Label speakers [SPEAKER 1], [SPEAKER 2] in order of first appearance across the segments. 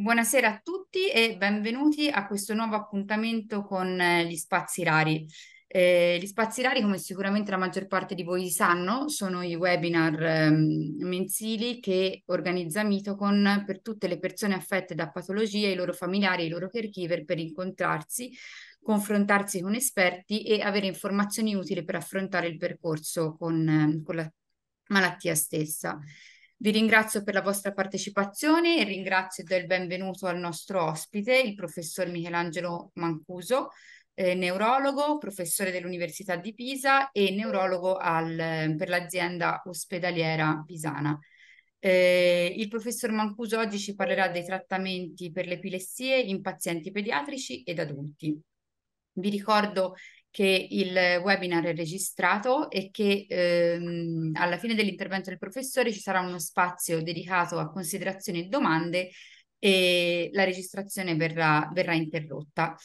[SPEAKER 1] Buonasera a tutti e benvenuti a questo nuovo appuntamento con eh, gli spazi rari. Eh, gli spazi rari, come sicuramente la maggior parte di voi sanno, sono i webinar eh, mensili che organizza Mitocon per tutte le persone affette da patologie, i loro familiari, i loro caregiver per incontrarsi, confrontarsi con esperti e avere informazioni utili per affrontare il percorso con, ehm, con la malattia stessa. Vi ringrazio per la vostra partecipazione e ringrazio e do il benvenuto al nostro ospite, il professor Michelangelo Mancuso, eh, neurologo, professore dell'Università di Pisa e neurologo al, eh, per l'azienda ospedaliera pisana. Eh, il professor Mancuso oggi ci parlerà dei trattamenti per le epilessie in pazienti pediatrici ed adulti. Vi ricordo che il webinar è registrato e che ehm, alla fine dell'intervento del professore ci sarà uno spazio dedicato a considerazioni e domande e la registrazione verrà, verrà interrotta.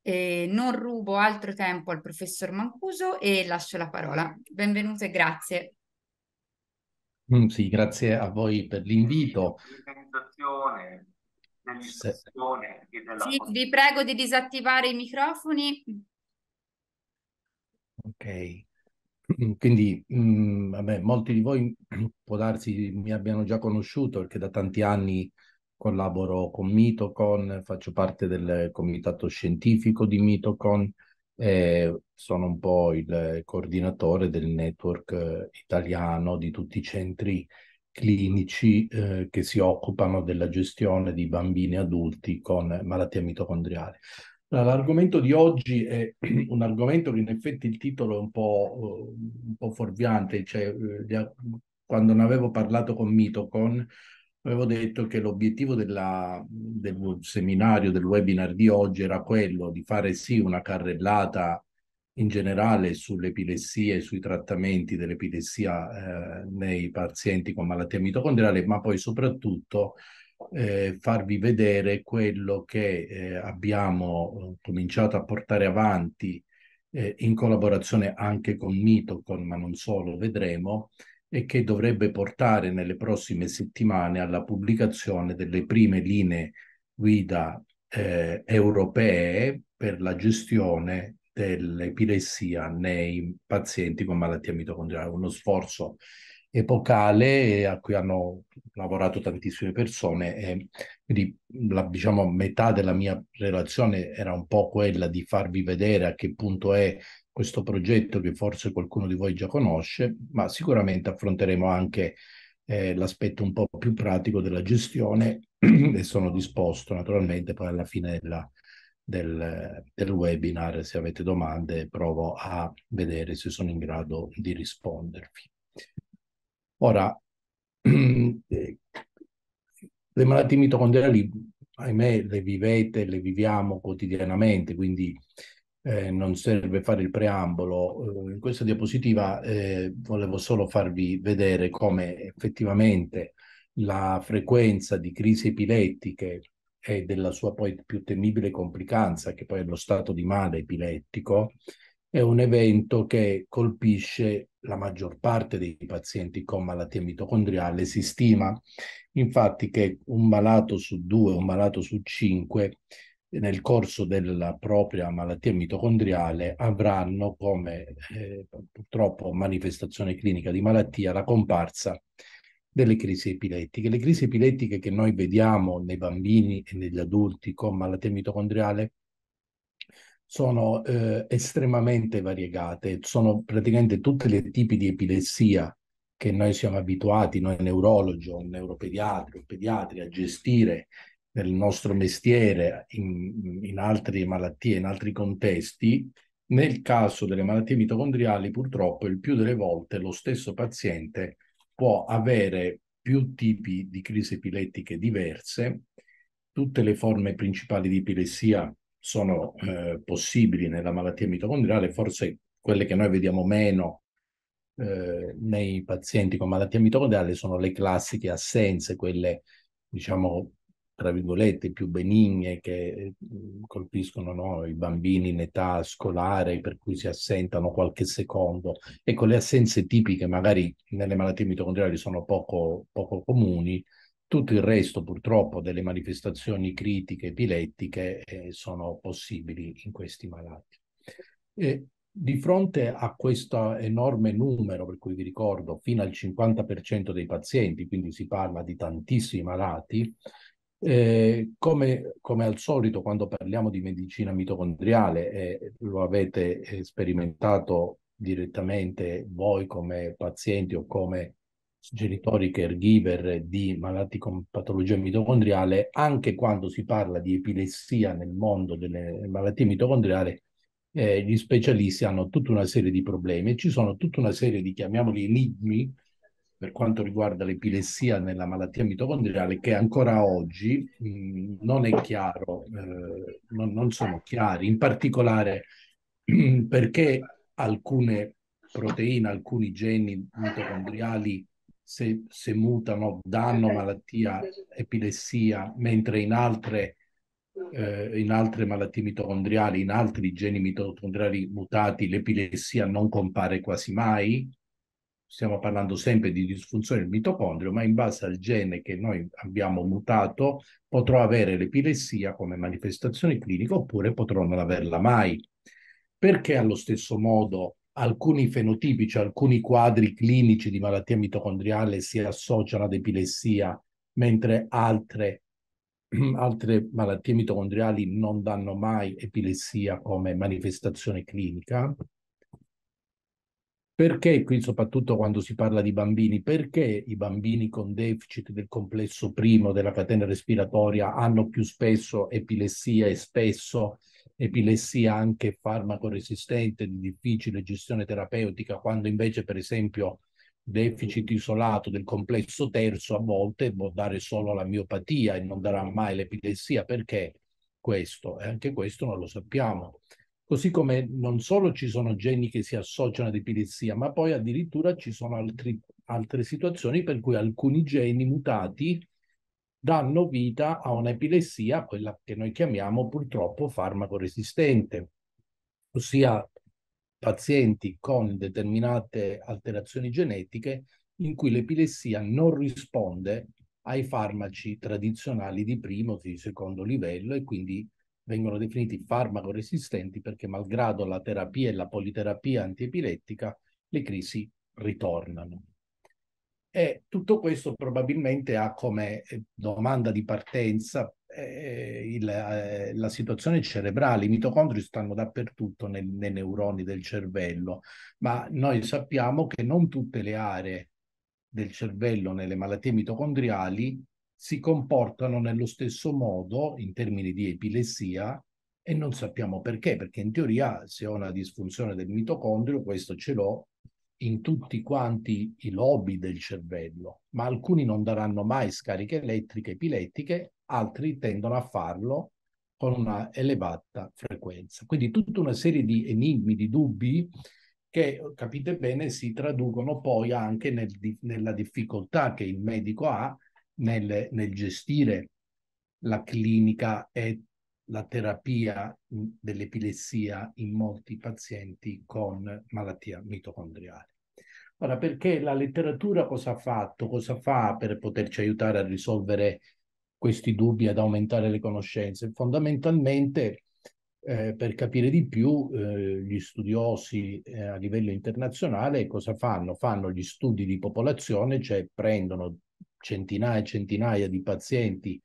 [SPEAKER 1] Eh, non rubo altro tempo al professor Mancuso e lascio la parola. Benvenuto e grazie.
[SPEAKER 2] Mm, sì, grazie a voi per l'invito.
[SPEAKER 1] Sì, vi prego di disattivare i microfoni.
[SPEAKER 2] Ok. Quindi, mh, mm, vabbè, molti di voi può darsi mi abbiano già conosciuto perché da tanti anni collaboro con Mitocon, faccio parte del comitato scientifico di Mitocon e sono un po' il coordinatore del network eh, italiano di tutti i centri clinici eh, che si occupano della gestione di bambini e adulti con malattia mitocondriale. L'argomento di oggi è un argomento che in effetti il titolo è un po', eh, un po fuorviante, cioè, eh, quando ne avevo parlato con Mitocon avevo detto che l'obiettivo della, del seminario, del webinar di oggi era quello di fare sì una carrellata in generale sull'epilessia e sui trattamenti dell'epilessia eh, nei pazienti con malattia mitocondriale, ma poi soprattutto eh, farvi vedere quello che eh, abbiamo eh, cominciato a portare avanti eh, in collaborazione anche con Mitocon, ma non solo, vedremo, e che dovrebbe portare nelle prossime settimane alla pubblicazione delle prime linee guida eh, europee per la gestione dell'epilessia nei pazienti con malattia mitocondriale, uno sforzo eh, epocale a cui hanno lavorato tantissime persone e quindi la, diciamo metà della mia relazione era un po' quella di farvi vedere a che punto è questo progetto che forse qualcuno di voi già conosce, ma sicuramente affronteremo anche eh, l'aspetto un po' più pratico della gestione e sono disposto naturalmente poi alla fine della, del, del, webinar, se avete domande, provo a vedere se sono in grado di rispondervi. Ora, eh, le malattie mitocondriali, ahimè, le vivete, le viviamo quotidianamente, quindi eh, non serve fare il preambolo. Eh, in questa diapositiva eh, volevo solo farvi vedere come effettivamente la frequenza di crisi epilettiche e della sua poi più temibile complicanza, che poi è lo stato di male epilettico, è un evento che colpisce la maggior parte dei pazienti con malattia mitocondriale si stima infatti che un malato su due, un malato su cinque nel corso della propria malattia mitocondriale avranno come eh, purtroppo manifestazione clinica di malattia la comparsa delle crisi epilettiche. Le crisi epilettiche che noi vediamo nei bambini e negli adulti con malattia mitocondriale sono eh, estremamente variegate, sono praticamente tutti i tipi di epilessia che noi siamo abituati, noi neurologi, o neuropediatri, un pediatri a gestire nel nostro mestiere, in, in altre malattie, in altri contesti, nel caso delle malattie mitocondriali, purtroppo il più delle volte lo stesso paziente può avere più tipi di crisi epilettiche diverse. Tutte le forme principali di epilessia sono eh, possibili nella malattia mitocondriale, forse quelle che noi vediamo meno eh, nei pazienti con malattia mitocondriale sono le classiche assenze, quelle diciamo tra virgolette più benigne che mm, colpiscono no, i bambini in età scolare per cui si assentano qualche secondo. Ecco, le assenze tipiche magari nelle malattie mitocondriali sono poco, poco comuni, tutto il resto, purtroppo, delle manifestazioni critiche epilettiche eh, sono possibili in questi malati. E di fronte a questo enorme numero, per cui vi ricordo, fino al 50% dei pazienti, quindi si parla di tantissimi malati, eh, come, come, al solito quando parliamo di medicina mitocondriale, eh, lo avete eh, sperimentato direttamente voi come pazienti o come genitori caregiver di malati con patologia mitocondriale, anche quando si parla di epilessia nel mondo delle malattie mitocondriali, eh, gli specialisti hanno tutta una serie di problemi e ci sono tutta una serie di, chiamiamoli enigmi, per quanto riguarda l'epilessia nella malattia mitocondriale, che ancora oggi mh, non è chiaro, eh, non, non sono chiari, in particolare perché alcune proteine, alcuni geni mitocondriali se, se mutano, danno malattia, epilessia, mentre in altre, eh, in altre malattie mitocondriali, in altri geni mitocondriali mutati, l'epilessia non compare quasi mai. Stiamo parlando sempre di disfunzione del mitocondrio, ma in base al gene che noi abbiamo mutato potrò avere l'epilessia come manifestazione clinica oppure potrò non averla mai. Perché allo stesso modo alcuni fenotipici, cioè alcuni quadri clinici di malattia mitocondriale si associano ad epilessia, mentre altre, altre malattie mitocondriali non danno mai epilessia come manifestazione clinica. Perché qui, soprattutto quando si parla di bambini, perché i bambini con deficit del complesso primo della catena respiratoria hanno più spesso epilessia e spesso epilessia anche farmacoresistente di difficile gestione terapeutica, quando invece per esempio deficit isolato del complesso terzo a volte può dare solo la miopatia e non darà mai l'epilessia perché questo e anche questo non lo sappiamo. Così come non solo ci sono geni che si associano ad epilessia, ma poi addirittura ci sono altri, altre situazioni per cui alcuni geni mutati danno vita a un'epilessia, quella che noi chiamiamo purtroppo farmacoresistente, ossia pazienti con determinate alterazioni genetiche in cui l'epilessia non risponde ai farmaci tradizionali di primo e di secondo livello e quindi vengono definiti farmacoresistenti perché malgrado la terapia e la politerapia antiepilettica le crisi ritornano. E tutto questo probabilmente ha come eh, domanda di partenza eh, il, eh, la situazione cerebrale. I mitocondri stanno dappertutto nel, nei neuroni del cervello, ma noi sappiamo che non tutte le aree del cervello nelle malattie mitocondriali si comportano nello stesso modo in termini di epilessia e non sappiamo perché, perché in teoria se ho una disfunzione del mitocondrio questo ce l'ho in tutti quanti i lobi del cervello, ma alcuni non daranno mai scariche elettriche epilettiche, altri tendono a farlo con una elevata frequenza. Quindi tutta una serie di enigmi, di dubbi che, capite bene, si traducono poi anche nel, nella difficoltà che il medico ha nel, nel gestire la clinica e la terapia dell'epilessia in molti pazienti con malattia mitocondriale. Ora, perché la letteratura cosa ha fatto, cosa fa per poterci aiutare a risolvere questi dubbi, ad aumentare le conoscenze? Fondamentalmente, eh, per capire di più, eh, gli studiosi eh, a livello internazionale cosa fanno? Fanno gli studi di popolazione, cioè prendono centinaia e centinaia di pazienti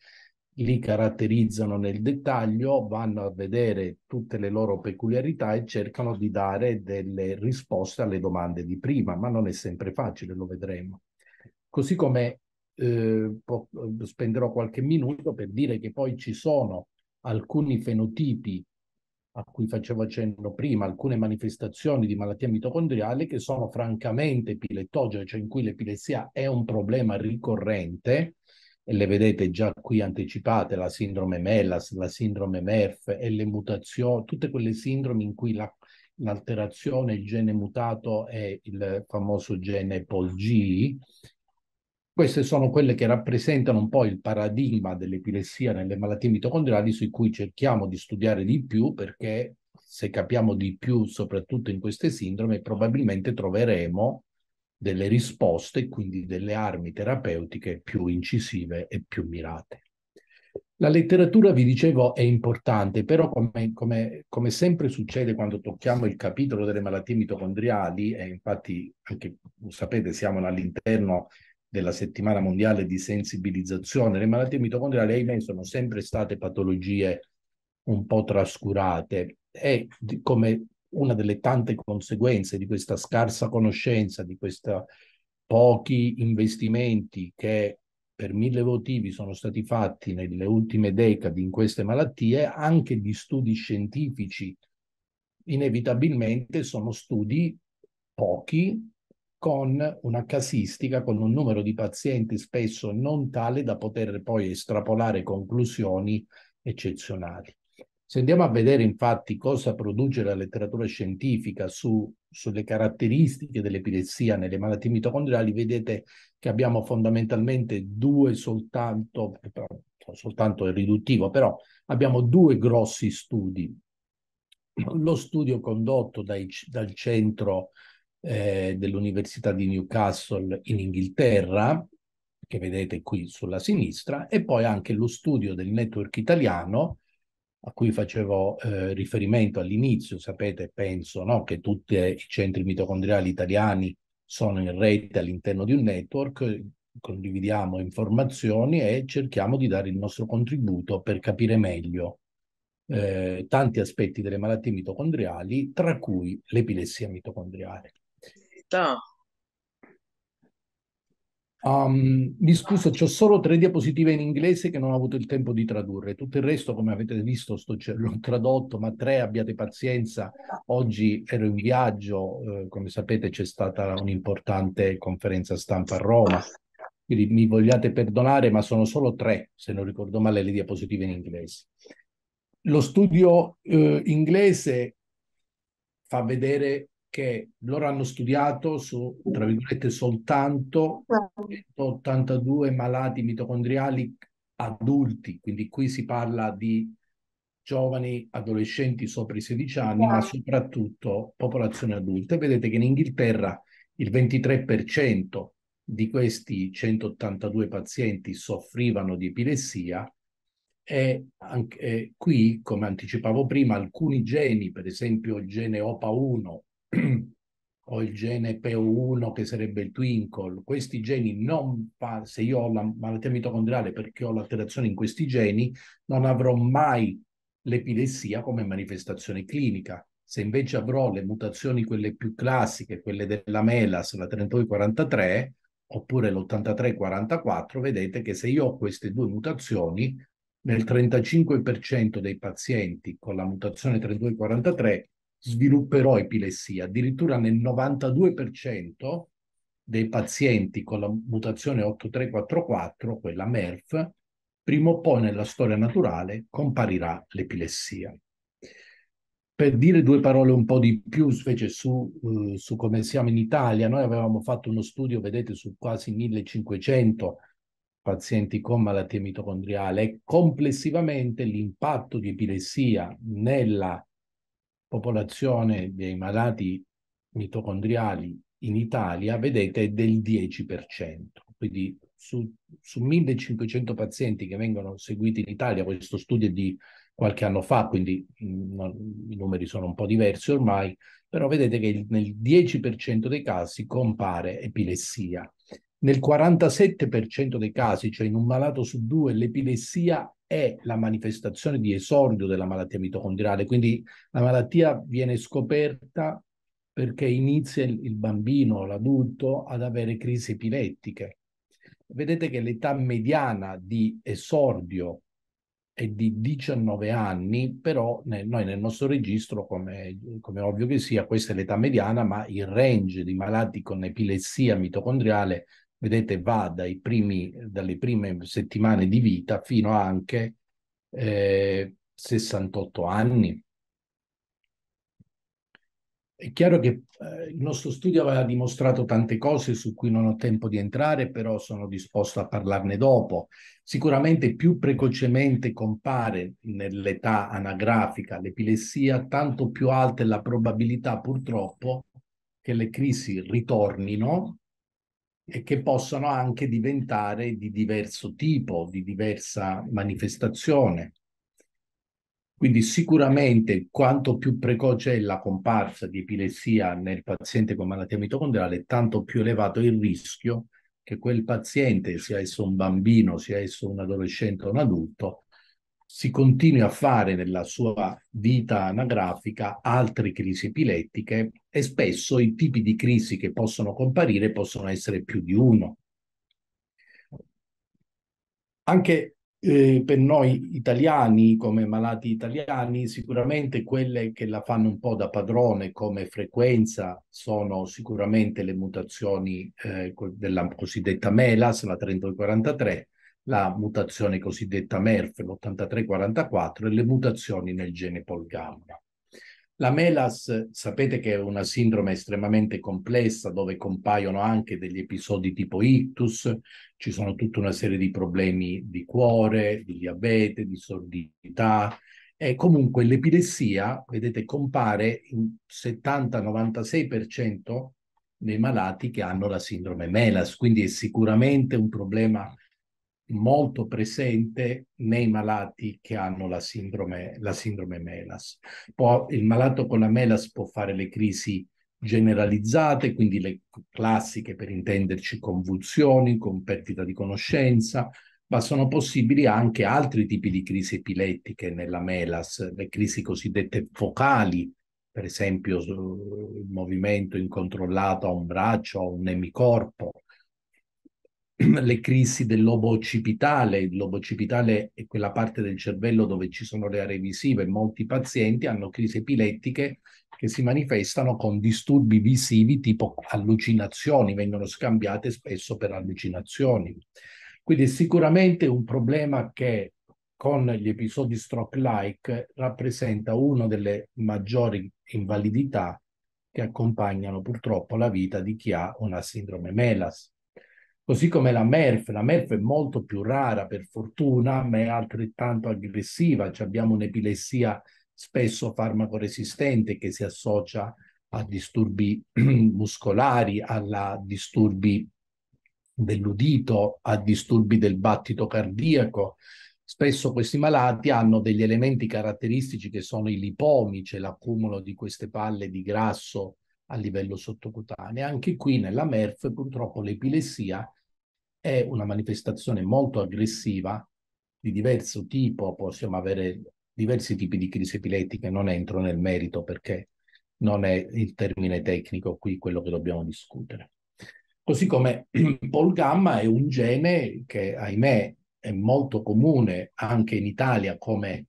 [SPEAKER 2] li caratterizzano nel dettaglio, vanno a vedere tutte le loro peculiarità e cercano di dare delle risposte alle domande di prima, ma non è sempre facile, lo vedremo. Così come eh, spenderò qualche minuto per dire che poi ci sono alcuni fenotipi a cui facevo accenno prima, alcune manifestazioni di malattia mitocondriale che sono francamente epilettogene, cioè in cui l'epilessia è un problema ricorrente e le vedete già qui anticipate, la sindrome Mellas, la sindrome MERF e le mutazioni, tutte quelle sindrome in cui la, l'alterazione, il gene mutato è il famoso gene POLG, queste sono quelle che rappresentano un po' il paradigma dell'epilessia nelle malattie mitocondriali su cui cerchiamo di studiare di più perché se capiamo di più soprattutto in queste sindrome probabilmente troveremo delle risposte e quindi delle armi terapeutiche più incisive e più mirate. La letteratura, vi dicevo, è importante, però come, come, come, sempre succede quando tocchiamo il capitolo delle malattie mitocondriali, e infatti anche sapete siamo all'interno della settimana mondiale di sensibilizzazione, le malattie mitocondriali, ahimè, sono sempre state patologie un po' trascurate e come una delle tante conseguenze di questa scarsa conoscenza, di questi pochi investimenti che per mille motivi sono stati fatti nelle ultime decadi in queste malattie, anche gli studi scientifici inevitabilmente sono studi pochi con una casistica, con un numero di pazienti spesso non tale da poter poi estrapolare conclusioni eccezionali. Se andiamo a vedere infatti cosa produce la letteratura scientifica su, sulle caratteristiche dell'epilessia nelle malattie mitocondriali, vedete che abbiamo fondamentalmente due soltanto, cioè, soltanto è riduttivo, però abbiamo due grossi studi. Lo studio condotto dai, dal centro eh, dell'Università di Newcastle in Inghilterra, che vedete qui sulla sinistra, e poi anche lo studio del network italiano, a cui facevo eh, riferimento all'inizio, sapete, penso no, che tutti eh, i centri mitocondriali italiani sono in rete all'interno di un network, condividiamo informazioni e cerchiamo di dare il nostro contributo per capire meglio eh, tanti aspetti delle malattie mitocondriali, tra cui l'epilessia mitocondriale. Da. Um, mi scuso, ho solo tre diapositive in inglese che non ho avuto il tempo di tradurre. Tutto il resto, come avete visto, sto, l'ho tradotto, ma tre abbiate pazienza. Oggi ero in viaggio, eh, come sapete c'è stata un'importante conferenza stampa a Roma, quindi mi vogliate perdonare, ma sono solo tre, se non ricordo male, le diapositive in inglese. Lo studio eh, inglese fa vedere che loro hanno studiato su, tra virgolette, soltanto 182 malati mitocondriali adulti, quindi qui si parla di giovani adolescenti sopra i 16 anni, ma esatto. soprattutto popolazione adulta. vedete che in Inghilterra il 23% di questi 182 pazienti soffrivano di epilessia e anche, qui, come anticipavo prima, alcuni geni, per esempio il gene OPA1 ho il gene PO1 che sarebbe il twinkle, questi geni non, se io ho la malattia mitocondriale perché ho l'alterazione in questi geni, non avrò mai l'epilessia come manifestazione clinica. Se invece avrò le mutazioni, quelle più classiche, quelle della MELAS, la 3243 oppure l'8344, vedete che se io ho queste due mutazioni, nel 35% dei pazienti con la mutazione 3243 svilupperò epilessia. Addirittura nel 92% dei pazienti con la mutazione 8344, quella MERF, prima o poi nella storia naturale comparirà l'epilessia. Per dire due parole un po' di più invece su, eh, su come siamo in Italia, noi avevamo fatto uno studio, vedete, su quasi 1500 pazienti con malattia mitocondriale e complessivamente l'impatto di epilessia nella popolazione dei malati mitocondriali in Italia, vedete, è del 10%. Quindi su, su 1500 pazienti che vengono seguiti in Italia, questo studio è di qualche anno fa, quindi i numeri sono un po' diversi ormai, però vedete che nel 10% dei casi compare epilessia. Nel 47% dei casi, cioè in un malato su due, l'epilessia è la manifestazione di esordio della malattia mitocondriale, quindi la malattia viene scoperta perché inizia il bambino, l'adulto, ad avere crisi epilettiche. Vedete che l'età mediana di esordio è di 19 anni, però nel, noi nel nostro registro, come, come ovvio che sia, questa è l'età mediana, ma il range di malati con epilessia mitocondriale vedete, va primi, dalle prime settimane di vita fino anche eh, 68 anni. È chiaro che eh, il nostro studio aveva dimostrato tante cose su cui non ho tempo di entrare, però sono disposto a parlarne dopo. Sicuramente più precocemente compare nell'età anagrafica l'epilessia, tanto più alta è la probabilità purtroppo che le crisi ritornino e che possono anche diventare di diverso tipo, di diversa manifestazione. Quindi sicuramente quanto più precoce è la comparsa di epilessia nel paziente con malattia mitocondriale, tanto più elevato è il rischio che quel paziente, sia esso un bambino, sia esso un adolescente o un adulto, si continui a fare nella sua vita anagrafica altre crisi epilettiche e spesso i tipi di crisi che possono comparire possono essere più di uno. Anche eh, per noi italiani, come malati italiani, sicuramente quelle che la fanno un po' da padrone come frequenza sono sicuramente le mutazioni eh, della cosiddetta MELAS, la 3243, la mutazione cosiddetta MERF, l'8344, e le mutazioni nel gene polgamma. La MELAS sapete che è una sindrome estremamente complessa dove compaiono anche degli episodi tipo ictus, ci sono tutta una serie di problemi di cuore, di diabete, di sordità e comunque l'epilessia, vedete, compare in 70-96% dei malati che hanno la sindrome MELAS, quindi è sicuramente un problema molto presente nei malati che hanno la sindrome, la sindrome MELAS. Può, il malato con la MELAS può fare le crisi generalizzate, quindi le classiche per intenderci convulsioni, con perdita di conoscenza, ma sono possibili anche altri tipi di crisi epilettiche nella MELAS, le crisi cosiddette focali, per esempio il movimento incontrollato a un braccio o a un nemicorpo, le crisi del lobo occipitale. Il lobo occipitale è quella parte del cervello dove ci sono le aree visive. Molti pazienti hanno crisi epilettiche che si manifestano con disturbi visivi tipo allucinazioni, vengono scambiate spesso per allucinazioni. Quindi è sicuramente un problema che con gli episodi stroke-like rappresenta una delle maggiori invalidità che accompagnano purtroppo la vita di chi ha una sindrome MELAS. Così come la MERF, la MERF è molto più rara per fortuna, ma è altrettanto aggressiva. Cioè abbiamo un'epilessia spesso farmacoresistente che si associa a disturbi muscolari, a disturbi dell'udito, a disturbi del battito cardiaco. Spesso questi malati hanno degli elementi caratteristici che sono i lipomi, cioè l'accumulo di queste palle di grasso a livello sottocutaneo. Anche qui nella MERF purtroppo l'epilessia è una manifestazione molto aggressiva di diverso tipo, possiamo avere diversi tipi di crisi epilettiche, non entro nel merito perché non è il termine tecnico qui quello che dobbiamo discutere. Così come Polgamma è un gene che, ahimè, è molto comune anche in Italia come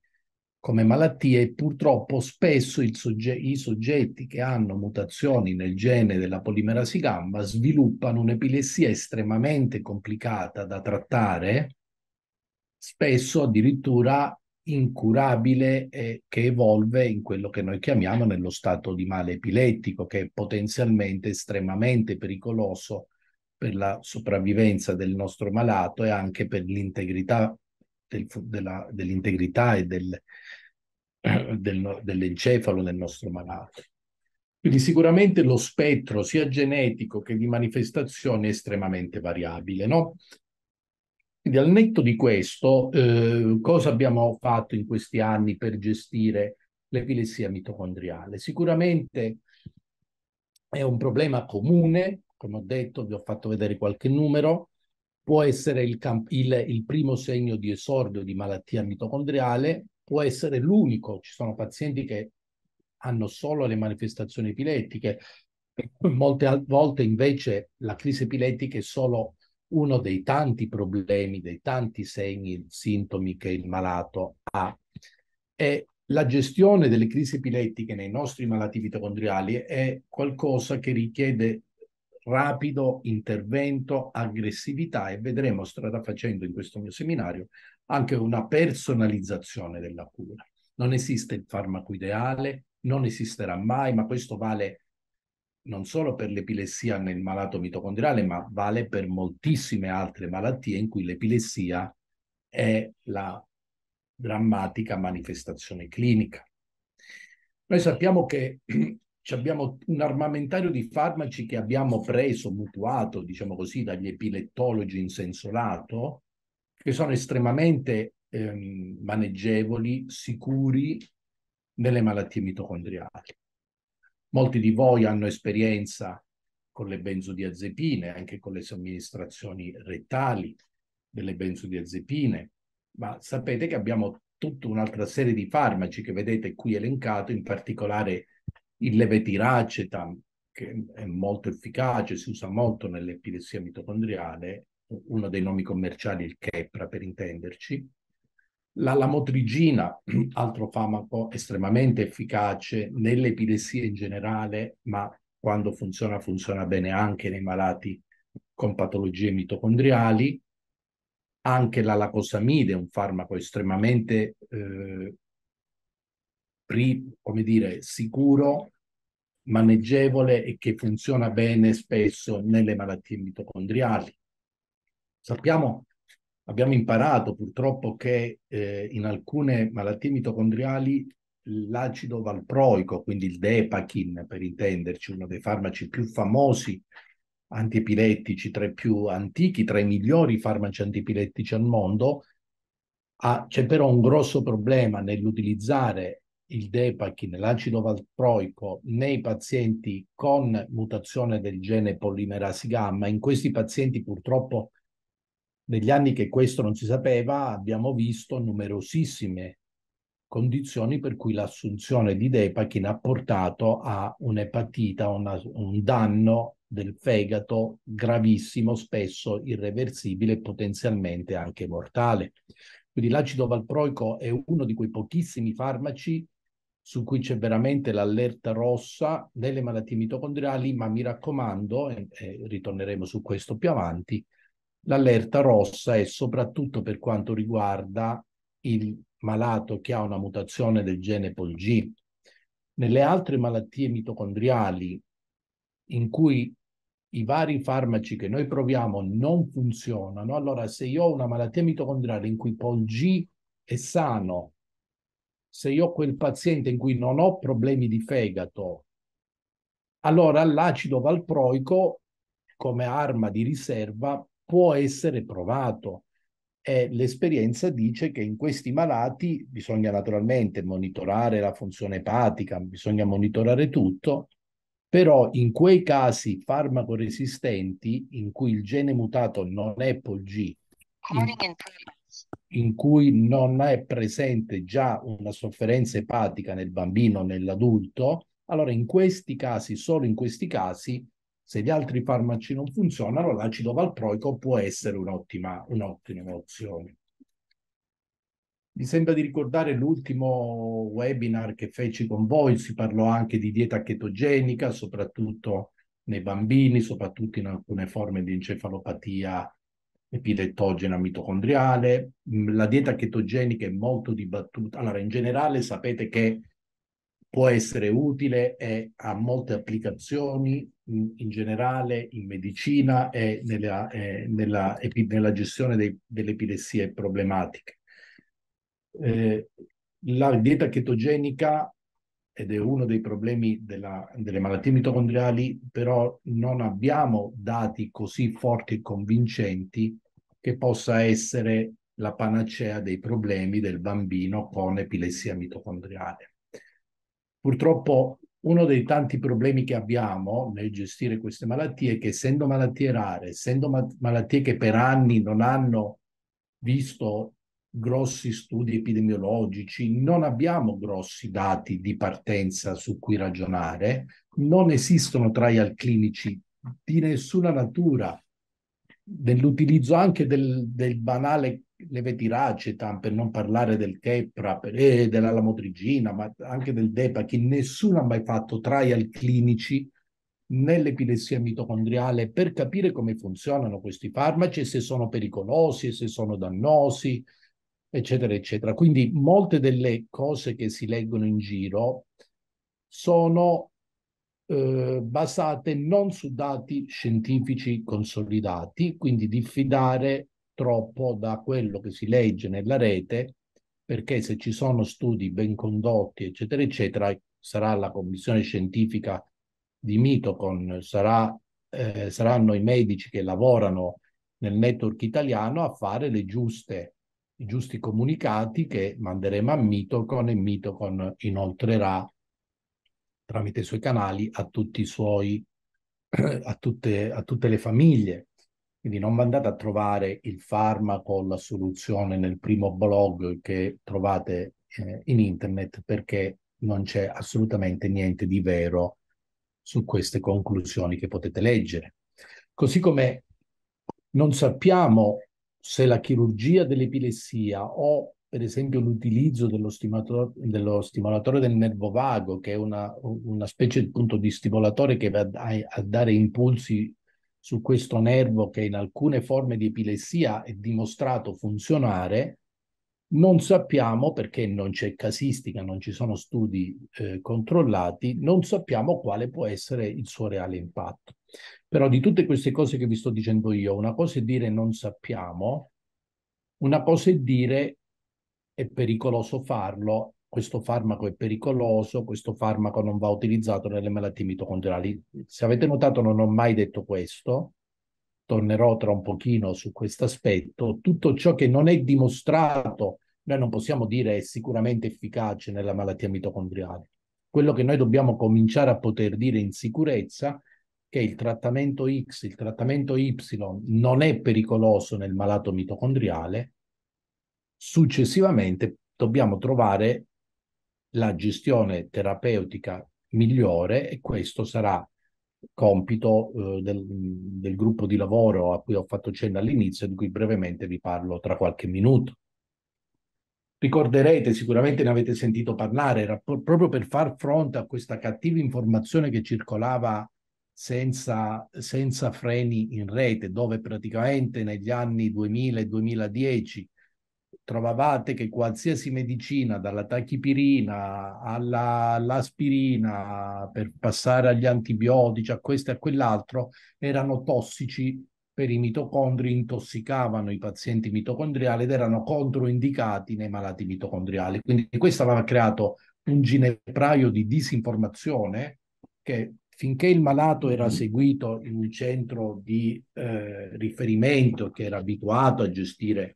[SPEAKER 2] come malattie e purtroppo spesso sogge- i soggetti che hanno mutazioni nel gene della polimerasi gamba sviluppano un'epilessia estremamente complicata da trattare, spesso addirittura incurabile eh, che evolve in quello che noi chiamiamo nello stato di male epilettico, che è potenzialmente estremamente pericoloso per la sopravvivenza del nostro malato e anche per l'integrità, del, della, dell'integrità e del, eh, del, dell'encefalo del nostro malato. Quindi sicuramente lo spettro sia genetico che di manifestazione è estremamente variabile, no? Quindi al netto di questo, eh, cosa abbiamo fatto in questi anni per gestire l'epilessia mitocondriale? Sicuramente è un problema comune, come ho detto, vi ho fatto vedere qualche numero, può essere il, il, il primo segno di esordio di malattia mitocondriale, può essere l'unico. Ci sono pazienti che hanno solo le manifestazioni epilettiche, molte volte invece la crisi epilettica è solo uno dei tanti problemi, dei tanti segni, sintomi che il malato ha. E la gestione delle crisi epilettiche nei nostri malati mitocondriali è qualcosa che richiede rapido intervento, aggressività e vedremo strada facendo in questo mio seminario anche una personalizzazione della cura. Non esiste il farmaco ideale, non esisterà mai, ma questo vale non solo per l'epilessia nel malato mitocondriale, ma vale per moltissime altre malattie in cui l'epilessia è la drammatica manifestazione clinica. Noi sappiamo che abbiamo un armamentario di farmaci che abbiamo preso, mutuato, diciamo così, dagli epilettologi in senso lato, che sono estremamente ehm, maneggevoli, sicuri nelle malattie mitocondriali. Molti di voi hanno esperienza con le benzodiazepine, anche con le somministrazioni rettali delle benzodiazepine, ma sapete che abbiamo tutta un'altra serie di farmaci che vedete qui elencato, in particolare il levetiracetam, che è molto efficace, si usa molto nell'epilessia mitocondriale, uno dei nomi commerciali il Kepra per intenderci, la lamotrigina, altro farmaco estremamente efficace nell'epilessia in generale, ma quando funziona funziona bene anche nei malati con patologie mitocondriali, anche la lacosamide, un farmaco estremamente eh, pri, come dire, sicuro, maneggevole e che funziona bene spesso nelle malattie mitocondriali. Sappiamo, abbiamo imparato purtroppo che eh, in alcune malattie mitocondriali l'acido valproico, quindi il Depachin per intenderci, uno dei farmaci più famosi antiepilettici, tra i più antichi, tra i migliori farmaci antipilettici al mondo, ha, c'è però un grosso problema nell'utilizzare il Depachin, l'acido valproico, nei pazienti con mutazione del gene polimerasi gamma. In questi pazienti purtroppo negli anni che questo non si sapeva abbiamo visto numerosissime condizioni per cui l'assunzione di Depachin ha portato a un'epatita, una, un danno del fegato gravissimo, spesso irreversibile e potenzialmente anche mortale. Quindi l'acido valproico è uno di quei pochissimi farmaci su cui c'è veramente l'allerta rossa delle malattie mitocondriali, ma mi raccomando, e, e ritorneremo su questo più avanti, l'allerta rossa è soprattutto per quanto riguarda il malato che ha una mutazione del gene POLG. Nelle altre malattie mitocondriali in cui i vari farmaci che noi proviamo non funzionano, allora se io ho una malattia mitocondriale in cui POLG è sano, se io ho quel paziente in cui non ho problemi di fegato, allora l'acido valproico come arma di riserva può essere provato. E eh, l'esperienza dice che in questi malati bisogna naturalmente monitorare la funzione epatica, bisogna monitorare tutto, però in quei casi farmacoresistenti in cui il gene mutato non è POG, in, in cui non è presente già una sofferenza epatica nel bambino, nell'adulto, allora in questi casi, solo in questi casi, se gli altri farmaci non funzionano, l'acido valproico può essere un'ottima, un'ottima opzione. Mi sembra di ricordare l'ultimo webinar che feci con voi, si parlò anche di dieta chetogenica, soprattutto nei bambini, soprattutto in alcune forme di encefalopatia epilettogena mitocondriale. La dieta chetogenica è molto dibattuta. Allora, in generale sapete che può essere utile e ha molte applicazioni, in, in generale in medicina e nella, eh, nella, nella gestione dei, delle epilessie problematiche. Eh, la dieta chetogenica, ed è uno dei problemi della, delle malattie mitocondriali, però non abbiamo dati così forti e convincenti che possa essere la panacea dei problemi del bambino con epilessia mitocondriale. Purtroppo uno dei tanti problemi che abbiamo nel gestire queste malattie è che essendo malattie rare, essendo ma- malattie che per anni non hanno visto grossi studi epidemiologici, non abbiamo grossi dati di partenza su cui ragionare, non esistono trial clinici di nessuna natura, nell'utilizzo anche del, del banale le vetiracetam, per non parlare del Kepra e eh, della lamotrigina, ma anche del DEPA, che nessuno ha mai fatto trial clinici nell'epilessia mitocondriale per capire come funzionano questi farmaci e se sono pericolosi e se sono dannosi, eccetera, eccetera. Quindi molte delle cose che si leggono in giro sono eh, basate non su dati scientifici consolidati, quindi diffidare troppo da quello che si legge nella rete, perché se ci sono studi ben condotti, eccetera, eccetera, sarà la commissione scientifica di Mitocon, sarà, eh, saranno i medici che lavorano nel network italiano a fare le giuste, i giusti comunicati che manderemo a Mitocon e Mitocon inoltrerà tramite i suoi canali a tutti i suoi, a tutte, a tutte le famiglie quindi non andate a trovare il farmaco, o la soluzione nel primo blog che trovate eh, in internet perché non c'è assolutamente niente di vero su queste conclusioni che potete leggere. Così come non sappiamo se la chirurgia dell'epilessia o per esempio l'utilizzo dello, dello, stimolatore del nervo vago, che è una, una specie appunto, di stimolatore che va a, a dare impulsi su questo nervo che in alcune forme di epilessia è dimostrato funzionare, non sappiamo perché non c'è casistica, non ci sono studi eh, controllati, non sappiamo quale può essere il suo reale impatto. Però di tutte queste cose che vi sto dicendo io, una cosa è dire non sappiamo, una cosa è dire è pericoloso farlo questo farmaco è pericoloso, questo farmaco non va utilizzato nelle malattie mitocondriali. Se avete notato non ho mai detto questo, tornerò tra un pochino su questo aspetto. Tutto ciò che non è dimostrato, noi non possiamo dire è sicuramente efficace nella malattia mitocondriale. Quello che noi dobbiamo cominciare a poter dire in sicurezza è che il trattamento X, il trattamento Y non è pericoloso nel malato mitocondriale, successivamente dobbiamo trovare la gestione terapeutica migliore e questo sarà compito eh, del, del, gruppo di lavoro a cui ho fatto cenno all'inizio, di cui brevemente vi parlo tra qualche minuto. Ricorderete, sicuramente ne avete sentito parlare, era pro- proprio per far fronte a questa cattiva informazione che circolava senza, senza freni in rete, dove praticamente negli anni 2000 2010 trovavate che qualsiasi medicina, dalla tachipirina all'aspirina, per passare agli antibiotici, a questo e a quell'altro, erano tossici per i mitocondri, intossicavano i pazienti mitocondriali ed erano controindicati nei malati mitocondriali. Quindi questo aveva creato un ginepraio di disinformazione che finché il malato era mm-hmm. seguito in un centro di eh, riferimento che era abituato a gestire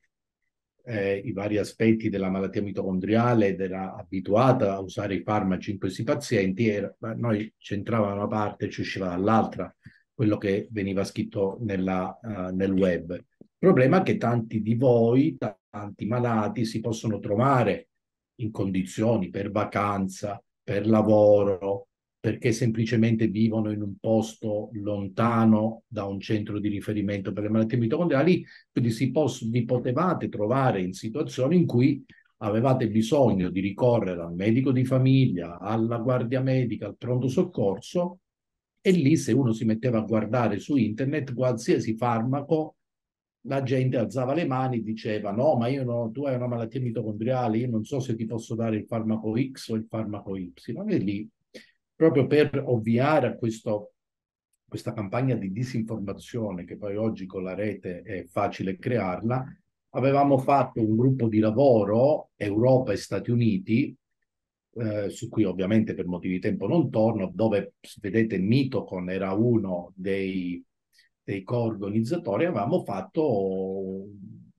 [SPEAKER 2] eh, i vari aspetti della malattia mitocondriale ed era abituata a usare i farmaci in questi pazienti, era, noi c'entrava da una parte e ci usciva dall'altra quello che veniva scritto nella, uh, nel web. Il problema è che tanti di voi, tanti malati, si possono trovare in condizioni per vacanza, per lavoro, perché semplicemente vivono in un posto lontano da un centro di riferimento per le malattie mitocondriali, quindi si pos- vi potevate trovare in situazioni in cui avevate bisogno di ricorrere al medico di famiglia, alla guardia medica, al pronto soccorso e lì se uno si metteva a guardare su internet qualsiasi farmaco, la gente alzava le mani e diceva no, ma io no, tu hai una malattia mitocondriale, io non so se ti posso dare il farmaco X o il farmaco Y. E lì proprio per ovviare a questo, questa campagna di disinformazione che poi oggi con la rete è facile crearla, avevamo fatto un gruppo di lavoro Europa e Stati Uniti, eh, su cui ovviamente per motivi di tempo non torno, dove vedete Mitocon era uno dei, dei co-organizzatori, avevamo fatto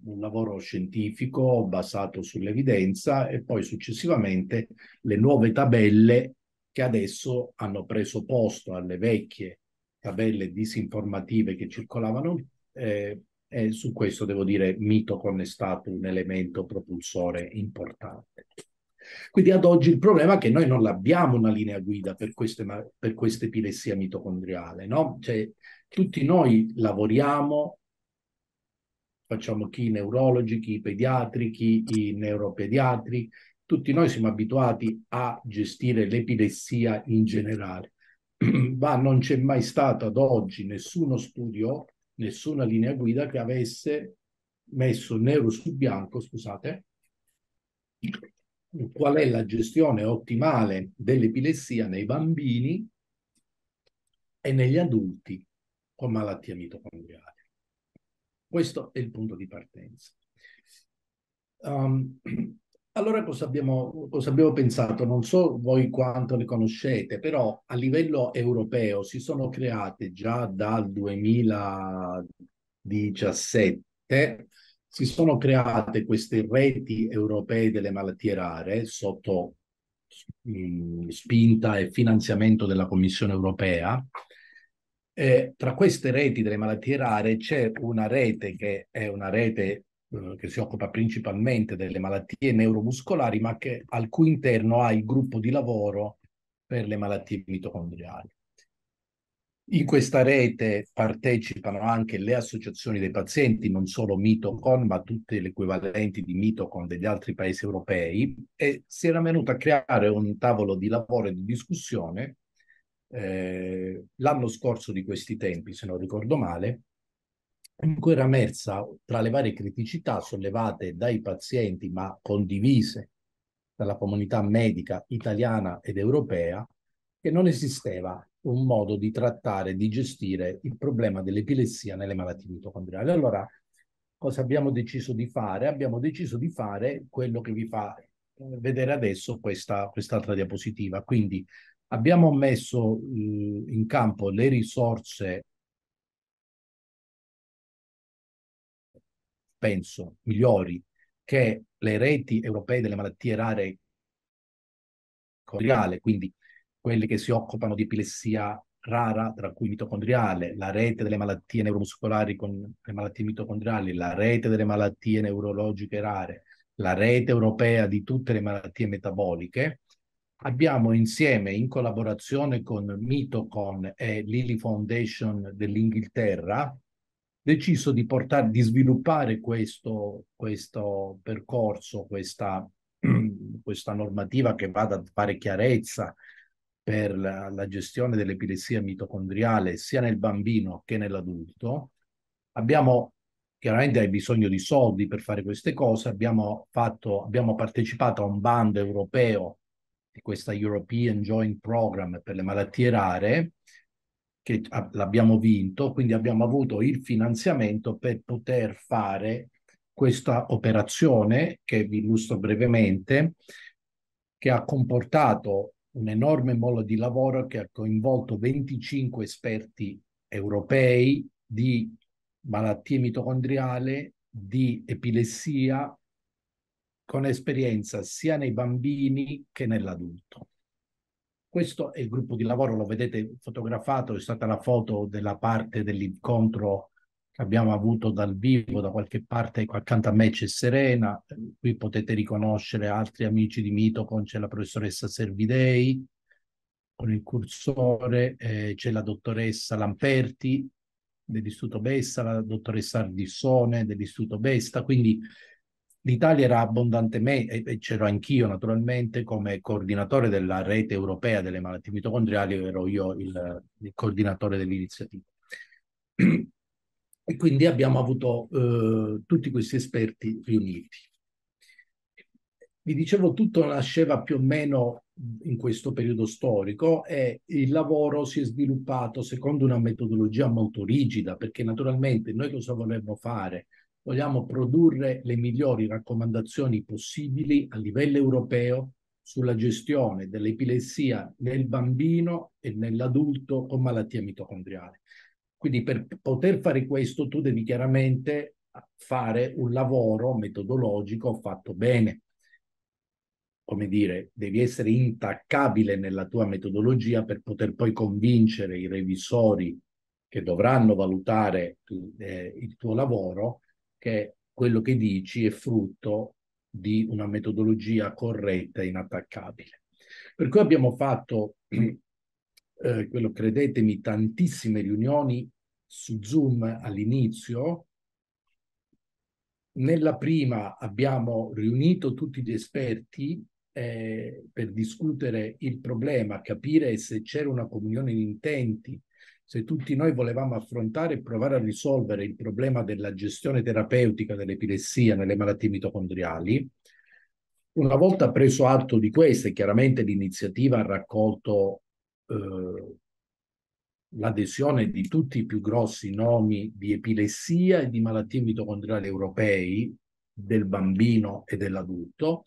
[SPEAKER 2] un lavoro scientifico basato sull'evidenza e poi successivamente le nuove tabelle che adesso hanno preso posto alle vecchie tabelle disinformative che circolavano eh, e su questo devo dire Mitocon è stato un elemento propulsore importante. Quindi ad oggi il problema è che noi non abbiamo una linea guida per, queste, per questa epilessia mitocondriale, no? Cioè, tutti noi lavoriamo, facciamo chi i neurologi, chi i pediatri, chi i neuropediatri, tutti noi siamo abituati a gestire l'epilessia in generale, ma non c'è mai stato ad oggi nessuno studio, nessuna linea guida che avesse messo nero su bianco, scusate, qual è la gestione ottimale dell'epilessia nei bambini e negli adulti con malattia mitocondriale. Questo è il punto di partenza. Um, Allora cosa abbiamo, cosa abbiamo, pensato? Non so voi quanto ne conoscete, però a livello europeo si sono create già dal 2017, si sono create queste reti europee delle malattie rare sotto mh, mm, spinta e finanziamento della Commissione europea. E tra queste reti delle malattie rare c'è una rete che è una rete eh, che si occupa principalmente delle malattie neuromuscolari, ma che al cui interno ha il gruppo di lavoro per le malattie mitocondriali. In questa rete partecipano anche le associazioni dei pazienti, non solo Mitocon, ma tutte le equivalenti di Mitocon degli altri paesi europei, e si era venuto a creare un tavolo di lavoro e di discussione eh, l'anno scorso di questi tempi, se non ricordo male, in cui era emersa tra le varie criticità sollevate dai pazienti ma condivise dalla comunità medica italiana ed europea che non esisteva un modo di trattare, di gestire il problema dell'epilessia nelle malattie mitocondriali. Allora, cosa abbiamo deciso di fare? Abbiamo deciso di fare quello che vi fa eh, vedere adesso questa, quest'altra diapositiva. Quindi abbiamo messo eh, in campo le risorse penso, migliori che le reti europee delle malattie rare
[SPEAKER 1] mitocondriale,
[SPEAKER 2] quindi quelle che si occupano di epilessia rara, tra cui mitocondriale, la rete delle malattie neuromuscolari con le malattie mitocondriali, la rete delle malattie neurologiche rare, la rete europea di tutte le malattie metaboliche, abbiamo insieme, in collaborazione con Mitocon e Lilly Foundation dell'Inghilterra, deciso di, portare, di sviluppare questo, questo percorso, questa, questa, normativa che vada a fare chiarezza per la, la gestione dell'epilessia mitocondriale sia nel bambino che nell'adulto. Abbiamo chiaramente hai bisogno di soldi per fare queste cose. Abbiamo, fatto, abbiamo partecipato a un bando europeo di questa European Joint Program per le malattie rare, che l'abbiamo vinto, quindi abbiamo avuto il finanziamento per poter fare questa operazione che vi illustro brevemente, che ha comportato un enorme molo di lavoro che ha coinvolto 25 esperti europei di malattie mitocondriali, di epilessia, con esperienza sia nei bambini che nell'adulto. Questo è il gruppo di lavoro, lo vedete fotografato, è stata la foto della parte dell'incontro che abbiamo avuto dal vivo da qualche parte, accanto a me c'è Serena, qui potete riconoscere altri amici di Mitocon, c'è la professoressa Servidei con il cursore, eh, c'è la dottoressa Lamperti dell'Istituto Besta, la dottoressa Ardissone dell'Istituto Besta, quindi L'Italia era abbondantemente, e c'ero anch'io naturalmente, come coordinatore della rete europea delle malattie mitocondriali, ero io il, il coordinatore dell'iniziativa. E quindi abbiamo avuto eh, tutti questi esperti riuniti. Vi dicevo, tutto nasceva più o meno in questo periodo storico e il lavoro si è sviluppato secondo una metodologia molto rigida, perché naturalmente noi cosa volevamo fare? vogliamo produrre le migliori raccomandazioni possibili a livello europeo sulla gestione dell'epilessia nel bambino e nell'adulto con malattia mitocondriale. Quindi per poter fare questo tu devi chiaramente fare un lavoro metodologico fatto bene. Come dire, devi essere intaccabile nella tua metodologia per poter poi convincere i revisori che dovranno valutare eh, il tuo lavoro che quello che dici è frutto di una metodologia corretta e inattaccabile. Per cui abbiamo fatto, eh, quello credetemi, tantissime riunioni su Zoom all'inizio. Nella prima abbiamo riunito tutti gli esperti eh, per discutere il problema, capire se c'era una comunione di intenti, se tutti noi volevamo affrontare e provare a risolvere il problema della gestione terapeutica dell'epilessia nelle malattie mitocondriali, una volta preso atto di questo, e chiaramente l'iniziativa ha raccolto eh, l'adesione di tutti i più grossi nomi di epilessia e di malattie mitocondriali europei, del bambino e dell'adulto,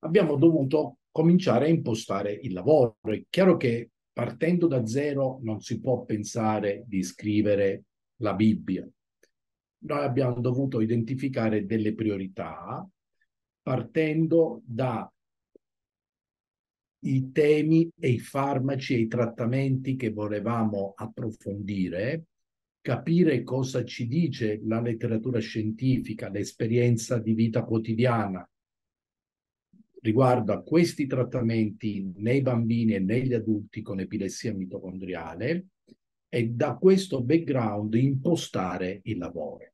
[SPEAKER 2] abbiamo dovuto cominciare a impostare il lavoro. È chiaro che partendo da zero non si può pensare di scrivere la Bibbia. Noi abbiamo dovuto identificare delle priorità partendo dai temi e i farmaci e i trattamenti che volevamo approfondire, capire cosa ci dice la letteratura scientifica, l'esperienza di vita quotidiana, riguardo a questi trattamenti nei bambini e negli adulti con epilessia mitocondriale e da questo background impostare il lavoro.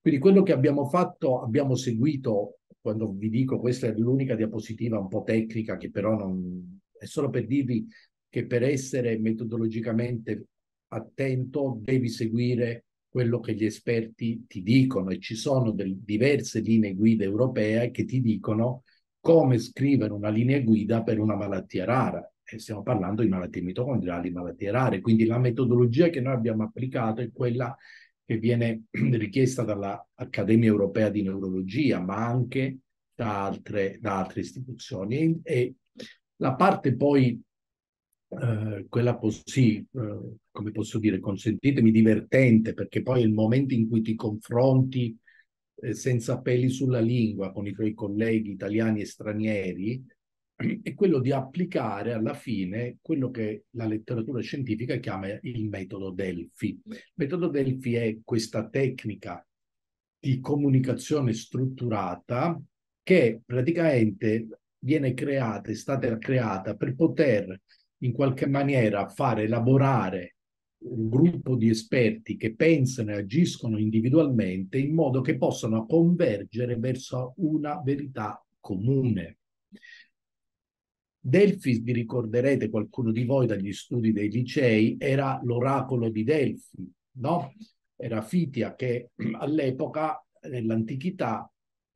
[SPEAKER 2] Quindi quello che abbiamo fatto, abbiamo seguito, quando vi dico questa è l'unica diapositiva un po' tecnica che però non, è solo per dirvi che per essere metodologicamente attento devi seguire quello che gli esperti ti dicono e ci sono del, diverse linee guida europee che ti dicono come scrivere una linea guida per una malattia rara. E stiamo parlando di malattie mitocondriali, malattie rare. Quindi la metodologia che noi abbiamo applicato è quella che viene richiesta dall'Accademia Europea di Neurologia, ma anche da altre, da altre istituzioni. E, e, la parte poi, eh, quella così, eh, come posso dire, consentitemi, divertente, perché poi è il momento in cui ti confronti eh, senza peli sulla lingua con i suoi colleghi italiani e stranieri è quello di applicare alla fine quello che la letteratura scientifica chiama il metodo Delphi. Il metodo Delphi è questa tecnica di comunicazione strutturata che praticamente viene creata, è stata creata per poter in qualche maniera far elaborare un gruppo di esperti che pensano e agiscono individualmente in modo che possano convergere verso una verità comune. Delfi, vi ricorderete qualcuno di voi dagli studi dei licei, era l'oracolo di Delfi, no? Era Fitia che all'epoca, nell'antichità,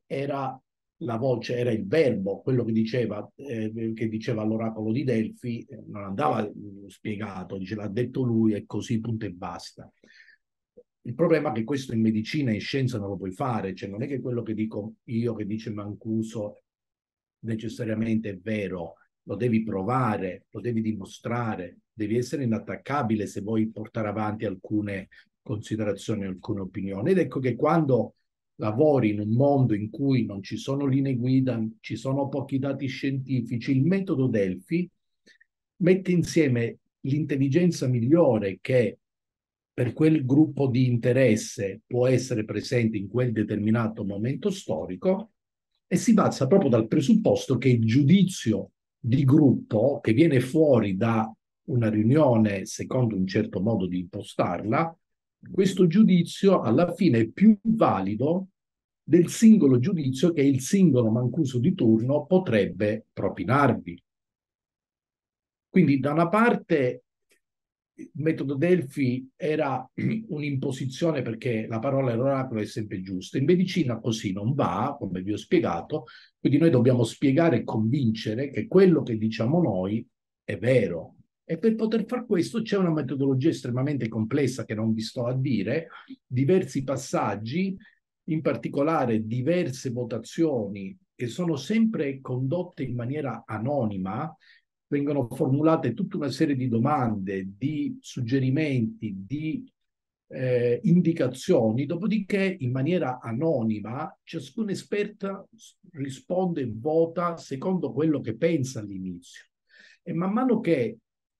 [SPEAKER 2] era la voce era il verbo, quello che diceva, eh, che diceva l'oracolo di Delfi eh, non andava mm, spiegato, dice l'ha detto lui e così punto e basta. Il problema è che questo in medicina e in scienza non lo puoi fare, cioè non è che quello che dico io, che dice Mancuso, necessariamente è vero, lo devi provare, lo devi dimostrare, devi essere inattaccabile se vuoi portare avanti alcune considerazioni, alcune opinioni. Ed ecco che quando lavori in un mondo in cui non ci sono linee guida, ci sono pochi dati scientifici, il metodo Delphi mette insieme l'intelligenza migliore che per quel gruppo di interesse può essere presente in quel determinato momento storico e si basa proprio dal presupposto che il giudizio di gruppo che viene fuori da una riunione secondo un certo modo di impostarla questo giudizio alla fine è più valido del singolo giudizio che il singolo mancuso di turno potrebbe propinarvi. Quindi da una parte il metodo Delphi era un'imposizione perché la parola dell'oracolo è sempre giusta. In medicina così non va, come vi ho spiegato, quindi noi dobbiamo spiegare e convincere che quello che diciamo noi è vero. E per poter far questo c'è una metodologia estremamente complessa che non vi sto a dire, diversi passaggi, in particolare diverse votazioni che sono sempre condotte in maniera anonima, vengono formulate tutta una serie di domande, di suggerimenti, di eh, indicazioni, dopodiché in maniera anonima ciascun esperto risponde e vota secondo quello che pensa all'inizio. E man mano che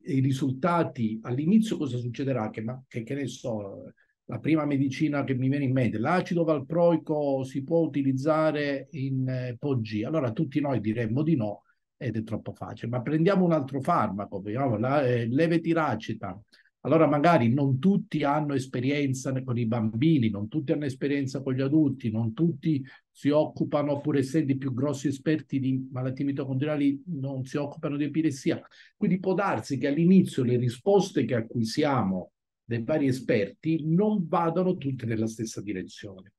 [SPEAKER 2] i risultati all'inizio cosa succederà? Che, ma, che, che ne so, la prima medicina che mi viene in mente, l'acido valproico si può utilizzare in eh, POG? Allora tutti noi diremmo di no ed è troppo facile, ma prendiamo un altro farmaco, la, eh, levetiracita, allora magari non tutti hanno esperienza con i bambini, non tutti hanno esperienza con gli adulti, non tutti si occupano, pur essendo i più grossi esperti di malattie mitocondriali, non si occupano di epilessia. Quindi può darsi che all'inizio le risposte che acquisiamo dai vari esperti non vadano tutte nella stessa direzione.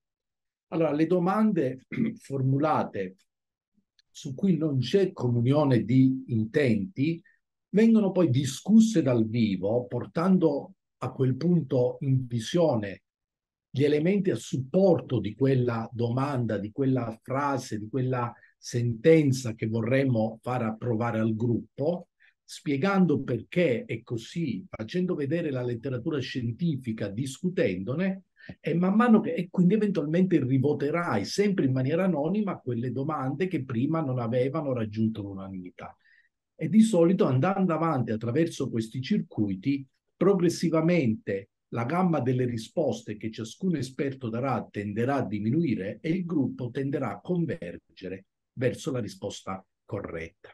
[SPEAKER 2] Allora, le domande formulate su cui non c'è comunione di intenti vengono poi discusse dal vivo, portando a quel punto in visione gli elementi a supporto di quella domanda, di quella frase, di quella sentenza che vorremmo far approvare al gruppo, spiegando perché è così, facendo vedere la letteratura scientifica, discutendone, e man mano che e quindi eventualmente rivoterai sempre in maniera anonima quelle domande che prima non avevano raggiunto l'unanimità e di solito andando avanti attraverso questi circuiti, progressivamente la gamma delle risposte che ciascun esperto darà tenderà a diminuire e il gruppo tenderà a convergere verso la risposta corretta.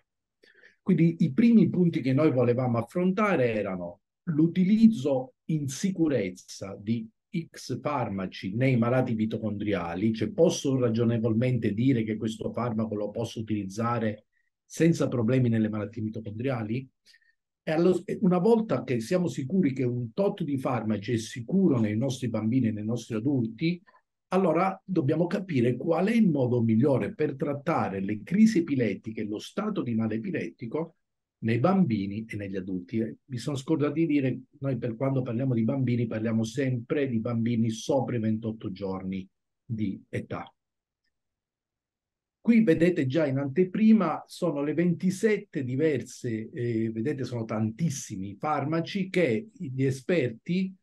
[SPEAKER 2] Quindi i primi punti che noi volevamo affrontare erano l'utilizzo in sicurezza di X farmaci nei malati mitocondriali, cioè posso ragionevolmente dire che questo farmaco lo posso utilizzare senza problemi nelle malattie mitocondriali? Allo, una volta che siamo sicuri che un tot di farmaci è sicuro nei nostri bambini e nei nostri adulti, allora dobbiamo capire qual è il modo migliore per trattare le crisi epilettiche, lo stato di male epilettico nei bambini e negli adulti. Mi sono scordato di dire, noi per quando parliamo di bambini parliamo sempre di bambini sopra i 28 giorni di età. Qui vedete già in anteprima sono le 27 diverse, eh, vedete sono tantissimi farmaci che gli esperti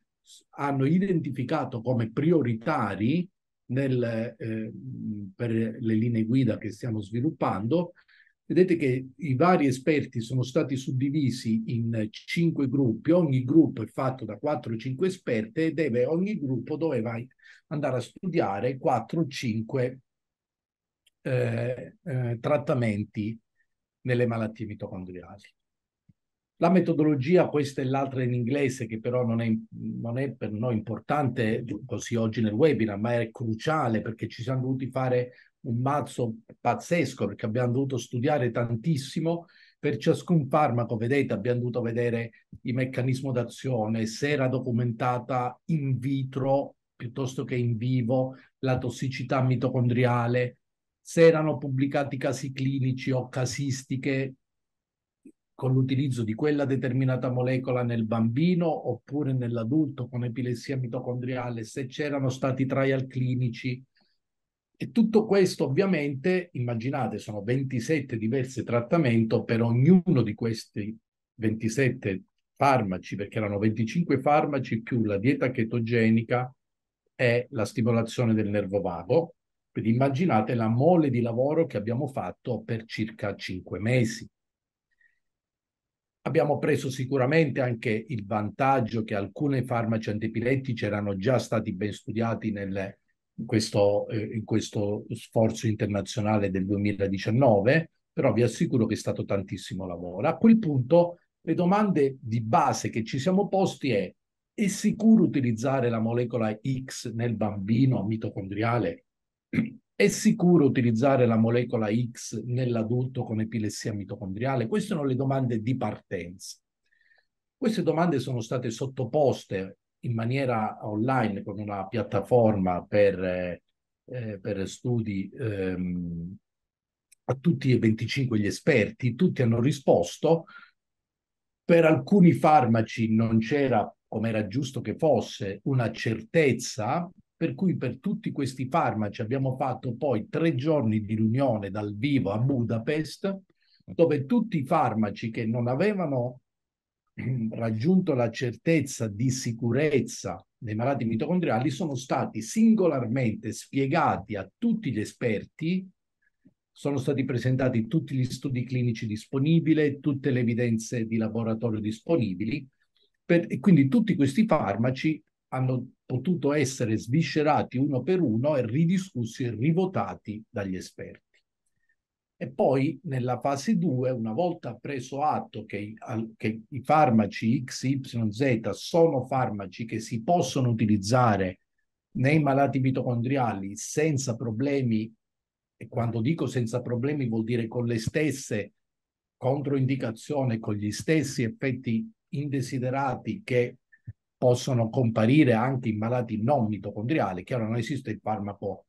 [SPEAKER 2] hanno identificato come prioritari nel, eh, per le linee guida che stiamo sviluppando. Vedete che i vari esperti sono stati suddivisi in cinque gruppi, ogni gruppo è fatto da 4-5 esperte e deve, ogni gruppo doveva andare a studiare 4-5 eh, eh, trattamenti nelle malattie mitocondriali. La metodologia, questa e l'altra in inglese, che però non è, non è, per noi importante così oggi nel webinar, ma è cruciale perché ci siamo dovuti fare un mazzo pazzesco, perché abbiamo dovuto studiare tantissimo per ciascun farmaco, vedete, abbiamo dovuto vedere il meccanismo d'azione, se era documentata in vitro piuttosto che in vivo, la tossicità mitocondriale, se erano pubblicati casi clinici o casistiche con l'utilizzo di quella determinata molecola nel bambino oppure nell'adulto con epilessia mitocondriale, se c'erano stati trial clinici. E tutto questo ovviamente, immaginate, sono 27 diversi trattamenti per ognuno di questi 27 farmaci, perché erano 25 farmaci più la dieta chetogenica e la stimolazione del nervo vago, quindi immaginate la mole di lavoro che abbiamo fatto per circa cinque mesi. Abbiamo preso sicuramente anche il vantaggio che alcuni farmaci antipirettici erano già stati ben studiati nel, in, questo, eh, in questo sforzo internazionale del 2019, però vi assicuro che è stato tantissimo lavoro. A quel punto le domande di base che ci siamo posti è è sicuro utilizzare la molecola X nel bambino mitocondriale? È sicuro utilizzare la molecola X nell'adulto con epilessia mitocondriale? Queste sono le domande di partenza. Queste domande sono state sottoposte in maniera online con una piattaforma per, eh, per studi ehm, a tutti e 25 gli esperti, tutti hanno risposto. Per alcuni farmaci non c'era, come era giusto che fosse, una certezza per cui per tutti questi farmaci abbiamo fatto poi tre giorni di riunione dal vivo a Budapest, dove tutti i farmaci che non avevano ehm, raggiunto la certezza di sicurezza dei malati mitocondriali sono stati singolarmente spiegati a tutti gli esperti, sono stati presentati tutti gli studi clinici disponibili, tutte le evidenze di laboratorio disponibili, per, e quindi tutti questi farmaci hanno potuto essere sviscerati uno per uno e ridiscussi e rivotati dagli esperti. E poi nella fase 2, una volta preso atto che, che i farmaci XYZ sono farmaci che si possono utilizzare nei malati mitocondriali senza problemi, e quando dico senza problemi vuol dire con le stesse controindicazioni, con gli stessi effetti indesiderati che possono comparire anche in malati non mitocondriali. Chiaro, non esiste il farmaco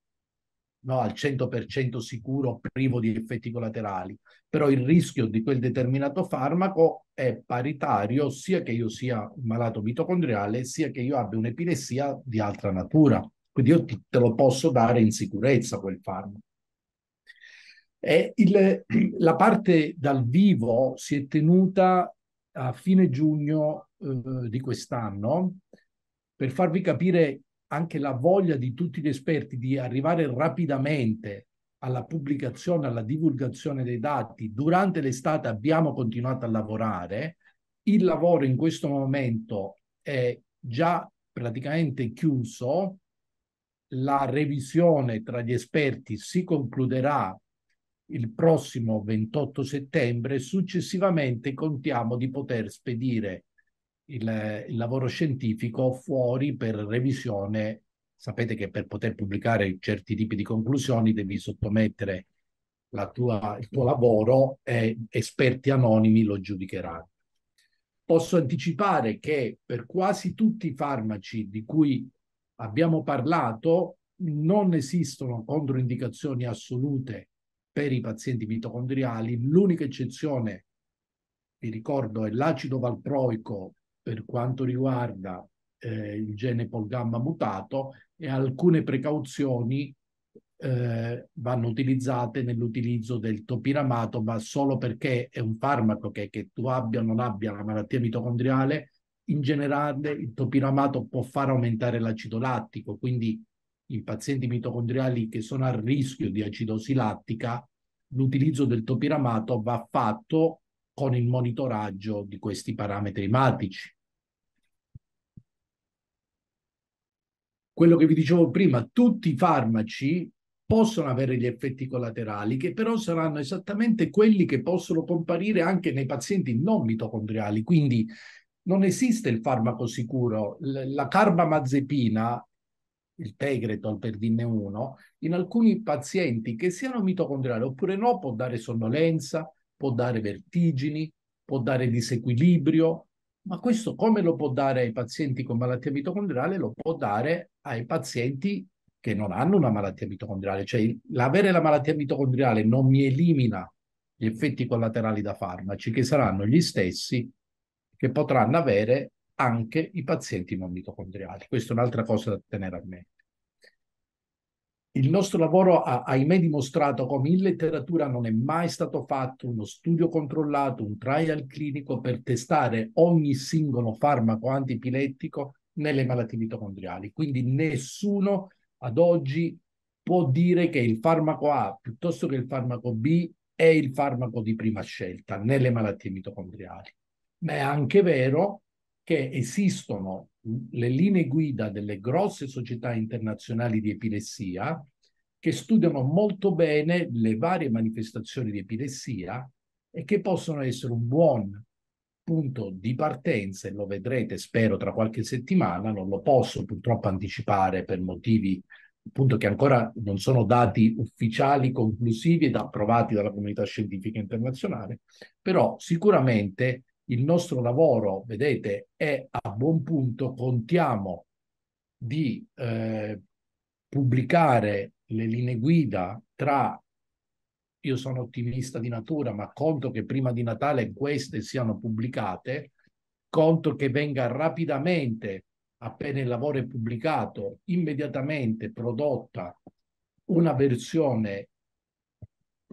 [SPEAKER 2] no, al 100% sicuro, privo di effetti collaterali, però il rischio di quel determinato farmaco è paritario sia che io sia un malato mitocondriale, sia che io abbia un'epilessia di altra natura. Quindi io ti, te lo posso dare in sicurezza quel farmaco. Il, la parte dal vivo si è tenuta a fine giugno eh, di quest'anno, per farvi capire anche la voglia di tutti gli esperti di arrivare rapidamente alla pubblicazione, alla divulgazione dei dati, durante l'estate abbiamo continuato a lavorare, il lavoro in questo momento è già praticamente chiuso, la revisione tra gli esperti si concluderà il prossimo 28 settembre, successivamente contiamo di poter spedire il, il lavoro scientifico fuori per revisione. Sapete che per poter pubblicare certi tipi di conclusioni devi sottomettere tua, il tuo lavoro e esperti anonimi lo giudicheranno. Posso anticipare che per quasi tutti i farmaci di cui abbiamo parlato non esistono controindicazioni assolute per i pazienti mitocondriali. L'unica eccezione, vi ricordo, è l'acido valproico per quanto riguarda eh, il gene polgamma mutato e alcune precauzioni eh, vanno utilizzate nell'utilizzo del topiramato, ma solo perché è un farmaco che, che tu abbia o non abbia la malattia mitocondriale, in generale il topiramato può far aumentare l'acido lattico, quindi in pazienti mitocondriali che sono a rischio di acidosi lattica, l'utilizzo del topiramato va fatto con il monitoraggio di questi parametri matici. Quello che vi dicevo prima, tutti i farmaci possono avere gli effetti collaterali che però saranno esattamente quelli che possono comparire anche nei pazienti non mitocondriali, quindi non esiste il farmaco sicuro. La carbamazepina il Tegretol per dirne uno, in alcuni pazienti che siano mitocondriali oppure no può dare sonnolenza, può dare vertigini, può dare disequilibrio, ma questo come lo può dare ai pazienti con malattia mitocondriale? Lo può dare ai pazienti che non hanno una malattia mitocondriale, cioè l'avere la malattia mitocondriale non mi elimina gli effetti collaterali da farmaci che saranno gli stessi che potranno avere anche i pazienti non mitocondriali. Questa è un'altra cosa da tenere a mente. Il nostro lavoro ha ahimè dimostrato come in letteratura non è mai stato fatto uno studio controllato, un trial clinico per testare ogni singolo farmaco antipilettico nelle malattie mitocondriali. Quindi nessuno ad oggi può dire che il farmaco A piuttosto che il farmaco B è il farmaco di prima scelta nelle malattie mitocondriali. Ma è anche vero che esistono le linee guida delle grosse società internazionali di epilessia che studiano molto bene le varie manifestazioni di epilessia e che possono essere un buon punto di partenza e lo vedrete spero tra qualche settimana, non lo posso purtroppo anticipare per motivi appunto che ancora non sono dati ufficiali conclusivi ed approvati dalla comunità scientifica internazionale, però sicuramente il nostro lavoro, vedete, è a buon punto, contiamo di eh, pubblicare le linee guida tra, io sono ottimista di natura, ma conto che prima di Natale queste siano pubblicate, conto che venga rapidamente, appena il lavoro è pubblicato, immediatamente prodotta una versione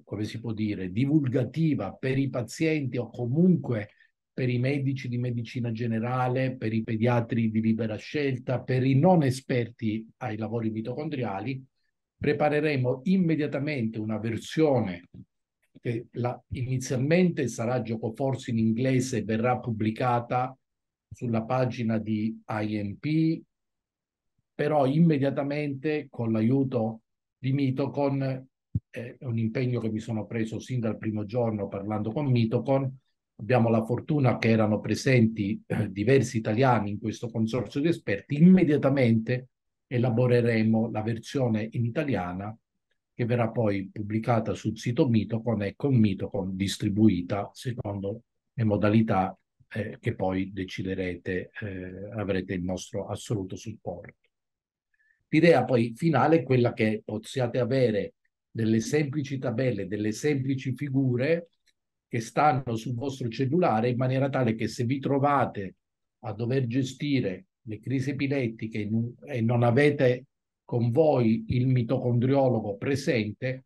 [SPEAKER 2] come si può dire, divulgativa per i pazienti o comunque per i medici di medicina generale, per i pediatri di libera scelta, per i non esperti ai lavori mitocondriali, prepareremo immediatamente una versione che la, inizialmente sarà giocoforse in inglese e verrà pubblicata sulla pagina di IMP, però immediatamente con l'aiuto di Mitocon, eh, un impegno che mi sono preso sin dal primo giorno parlando con Mitocon, abbiamo la fortuna che erano presenti eh, diversi italiani in questo consorzio di esperti, immediatamente elaboreremo la versione in italiana che verrà poi pubblicata sul sito Mitocon e con Mitocon distribuita secondo le modalità eh, che poi deciderete, eh, avrete il nostro assoluto supporto. L'idea poi finale è quella che possiate avere delle semplici tabelle, delle semplici figure che stanno sul vostro cellulare in maniera tale che se vi trovate a dover gestire le crisi epilettiche e non avete con voi il mitocondriologo presente,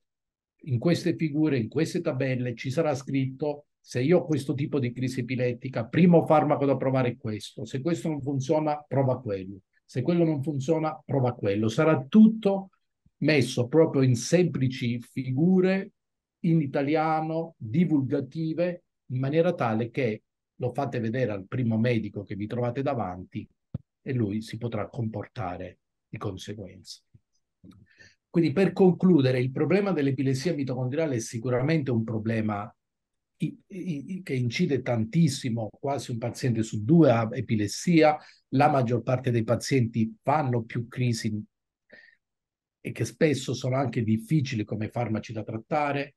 [SPEAKER 2] in queste figure, in queste tabelle ci sarà scritto se io ho questo tipo di crisi epilettica, primo farmaco da provare è questo, se questo non funziona prova quello, se quello non funziona prova quello, sarà tutto messo proprio in semplici figure in italiano, divulgative, in maniera tale che lo fate vedere al primo medico che vi trovate davanti e lui si potrà comportare di conseguenza. Quindi per concludere, il problema dell'epilessia mitocondriale è sicuramente un problema che incide tantissimo, quasi un paziente su due ha epilessia, la maggior parte dei pazienti fanno più crisi e che spesso sono anche difficili come farmaci da trattare,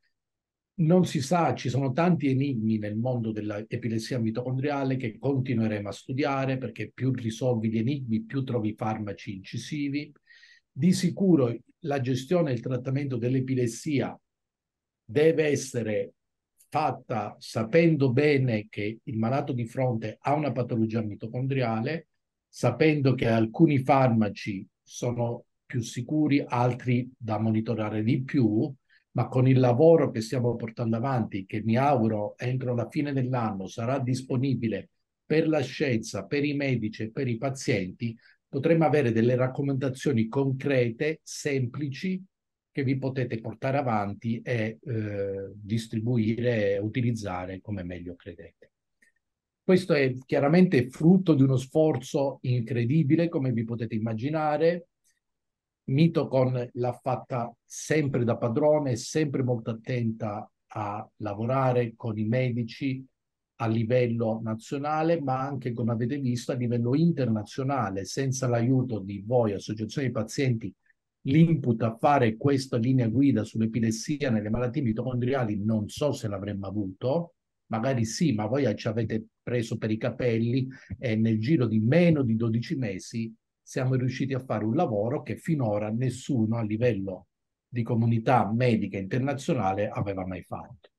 [SPEAKER 2] non si sa, ci sono tanti enigmi nel mondo dell'epilessia mitocondriale che continueremo a studiare perché più risolvi gli enigmi, più trovi farmaci incisivi. Di sicuro la gestione e il trattamento dell'epilessia deve essere fatta sapendo bene che il malato di fronte ha una patologia mitocondriale, sapendo che alcuni farmaci sono più sicuri, altri da monitorare di più, ma con il lavoro che stiamo portando avanti, che mi auguro entro la fine dell'anno sarà disponibile per la scienza, per i medici e per i pazienti, potremo avere delle raccomandazioni concrete, semplici, che vi potete portare avanti e eh, distribuire e utilizzare come meglio credete. Questo è chiaramente frutto di uno sforzo incredibile, come vi potete immaginare, Mitocon l'ha fatta sempre da padrone, sempre molto attenta a lavorare con i medici a livello nazionale, ma anche, come avete visto, a livello internazionale, senza l'aiuto di voi, associazioni di pazienti, l'input a fare questa linea guida sull'epilessia nelle malattie mitocondriali non so se l'avremmo avuto, magari sì, ma voi ci avete preso per i capelli e nel giro di meno di 12 mesi siamo riusciti a fare un lavoro che finora nessuno a livello
[SPEAKER 1] di comunità medica internazionale aveva mai fatto.